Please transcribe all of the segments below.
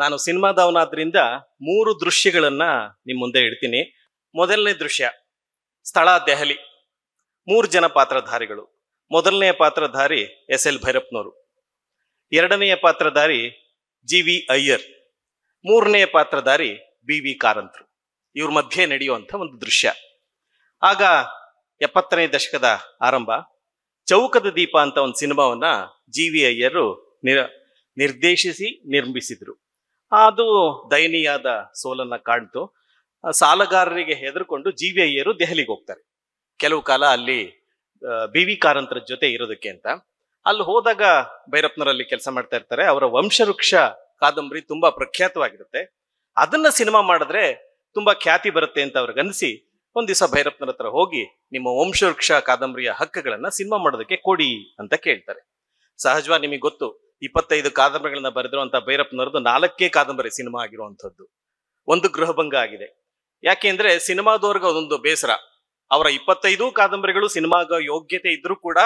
ನಾನು ಸಿನಿಮಾದವನಾದ್ರಿಂದ ಮೂರು ದೃಶ್ಯಗಳನ್ನ ನಿಮ್ಮ ಮುಂದೆ ಇಡ್ತೀನಿ ಮೊದಲನೇ ದೃಶ್ಯ ಸ್ಥಳ ದೆಹಲಿ ಮೂರು ಜನ ಪಾತ್ರಧಾರಿಗಳು ಮೊದಲನೆಯ ಪಾತ್ರಧಾರಿ ಎಸ್ ಎಲ್ ಭೈರಪ್ಪನವರು ಎರಡನೆಯ ಪಾತ್ರಧಾರಿ ಜಿ ವಿ ಅಯ್ಯರ್ ಮೂರನೆಯ ಪಾತ್ರಧಾರಿ ಬಿ ವಿ ಕಾರಂತರು ಇವ್ರ ಮಧ್ಯೆ ನಡೆಯುವಂಥ ಒಂದು ದೃಶ್ಯ ಆಗ ಎಪ್ಪತ್ತನೇ ದಶಕದ ಆರಂಭ ಚೌಕದ ದೀಪ ಅಂತ ಒಂದು ಸಿನಿಮಾವನ್ನ ಜಿ ವಿ ಅಯ್ಯರು ನಿರ ನಿರ್ದೇಶಿಸಿ ನಿರ್ಮಿಸಿದ್ರು ಅದು ದಯನೀಯಾದ ಸೋಲನ್ನ ಕಾಣ್ತು ಸಾಲಗಾರರಿಗೆ ಹೆದರ್ಕೊಂಡು ಜಿ ವಿ ಅಯ್ಯರು ದೆಹಲಿಗೆ ಹೋಗ್ತಾರೆ ಕೆಲವು ಕಾಲ ಅಲ್ಲಿ ಬಿ ವಿ ಕಾರಂತರ ಜೊತೆ ಇರೋದಕ್ಕೆ ಅಂತ ಅಲ್ಲಿ ಹೋದಾಗ ಭೈರಪ್ಪನರಲ್ಲಿ ಕೆಲಸ ಮಾಡ್ತಾ ಇರ್ತಾರೆ ಅವರ ವಂಶವೃಕ್ಷ ಕಾದಂಬರಿ ತುಂಬಾ ಪ್ರಖ್ಯಾತವಾಗಿರುತ್ತೆ ಅದನ್ನ ಸಿನಿಮಾ ಮಾಡಿದ್ರೆ ತುಂಬಾ ಖ್ಯಾತಿ ಬರುತ್ತೆ ಅಂತ ಅವ್ರಿಗನ್ನಿಸಿ ಒಂದ್ ದಿವಸ ಭೈರಪ್ಪನರ ಹತ್ರ ಹೋಗಿ ನಿಮ್ಮ ವಂಶವೃಕ್ಷ ಕಾದಂಬರಿಯ ಹಕ್ಕುಗಳನ್ನ ಸಿನಿಮಾ ಮಾಡೋದಕ್ಕೆ ಕೊಡಿ ಅಂತ ಕೇಳ್ತಾರೆ ಸಹಜವಾಗಿ ನಿಮಗೆ ಗೊತ್ತು ಇಪ್ಪತ್ತೈದು ಕಾದಂಬರಿಗಳನ್ನ ಬರೆದಿರುವಂತ ಭೈರಪ್ಪನವ್ರದ್ದು ನಾಲ್ಕೇ ಕಾದಂಬರಿ ಸಿನಿಮಾ ಆಗಿರುವಂಥದ್ದು ಒಂದು ಗೃಹಭಂಗ ಆಗಿದೆ ಯಾಕೆಂದ್ರೆ ಸಿನಿಮಾದವರ್ಗ ಅದೊಂದು ಬೇಸರ ಅವರ ಇಪ್ಪತ್ತೈದು ಕಾದಂಬರಿಗಳು ಸಿನಿಮಾಗ ಯೋಗ್ಯತೆ ಇದ್ರೂ ಕೂಡ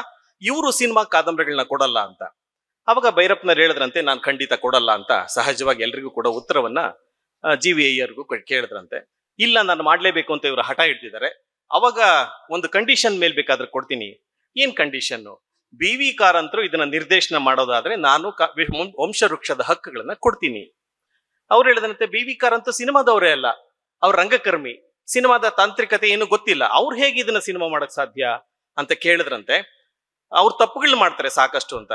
ಇವರು ಸಿನಿಮಾ ಕಾದಂಬರಿಗಳನ್ನ ಕೊಡಲ್ಲ ಅಂತ ಅವಾಗ ಭೈರಪ್ಪನವ್ರು ಹೇಳಿದ್ರಂತೆ ನಾನು ಖಂಡಿತ ಕೊಡಲ್ಲ ಅಂತ ಸಹಜವಾಗಿ ಎಲ್ರಿಗೂ ಕೂಡ ಉತ್ತರವನ್ನ ಜಿ ವಿ ಕೇಳಿದ್ರಂತೆ ಇಲ್ಲ ನಾನು ಮಾಡ್ಲೇಬೇಕು ಅಂತ ಇವರು ಹಠ ಇಡ್ತಿದ್ದಾರೆ ಅವಾಗ ಒಂದು ಕಂಡೀಷನ್ ಮೇಲ್ ಬೇಕಾದ್ರೆ ಕೊಡ್ತೀನಿ ಏನ್ ಕಂಡೀಷನ್ನು ಬಿ ವಿ ಕಾರಂತರು ಇದನ್ನ ನಿರ್ದೇಶನ ಮಾಡೋದಾದ್ರೆ ನಾನು ವಂಶ ವೃಕ್ಷದ ಹಕ್ಕುಗಳನ್ನ ಕೊಡ್ತೀನಿ ಅವ್ರು ಹೇಳಿದಂತೆ ಬಿ ವಿ ಕಾರಂತ ಸಿನಿಮಾದವರೇ ಅಲ್ಲ ಅವ್ರ ರಂಗಕರ್ಮಿ ಸಿನಿಮಾದ ತಾಂತ್ರಿಕತೆ ಏನು ಗೊತ್ತಿಲ್ಲ ಅವ್ರು ಹೇಗೆ ಇದನ್ನ ಸಿನಿಮಾ ಮಾಡಕ್ ಸಾಧ್ಯ ಅಂತ ಕೇಳಿದ್ರಂತೆ ಅವ್ರ ತಪ್ಪುಗಳನ್ನ ಮಾಡ್ತಾರೆ ಸಾಕಷ್ಟು ಅಂತ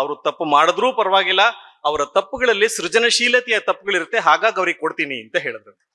ಅವರು ತಪ್ಪು ಮಾಡಿದ್ರೂ ಪರವಾಗಿಲ್ಲ ಅವರ ತಪ್ಪುಗಳಲ್ಲಿ ಸೃಜನಶೀಲತೆಯ ತಪ್ಪುಗಳಿರುತ್ತೆ ಹಾಗಾಗಿ ಅವ್ರಿಗೆ ಕೊಡ್ತೀನಿ ಅಂತ ಹೇಳಿದ್ರಂತೆ